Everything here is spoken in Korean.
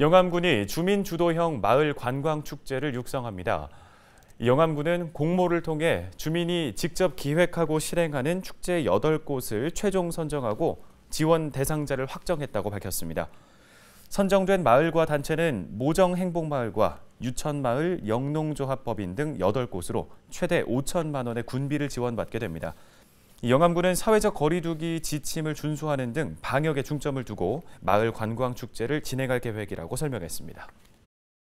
영암군이 주민 주도형 마을 관광 축제를 육성합니다. 영암군은 공모를 통해 주민이 직접 기획하고 실행하는 축제 8곳을 최종 선정하고 지원 대상자를 확정했다고 밝혔습니다. 선정된 마을과 단체는 모정행복마을과 유천마을 영농조합법인 등 8곳으로 최대 5천만 원의 군비를 지원받게 됩니다. 영암군은 사회적 거리두기 지침을 준수하는 등 방역에 중점을 두고 마을 관광 축제를 진행할 계획이라고 설명했습니다.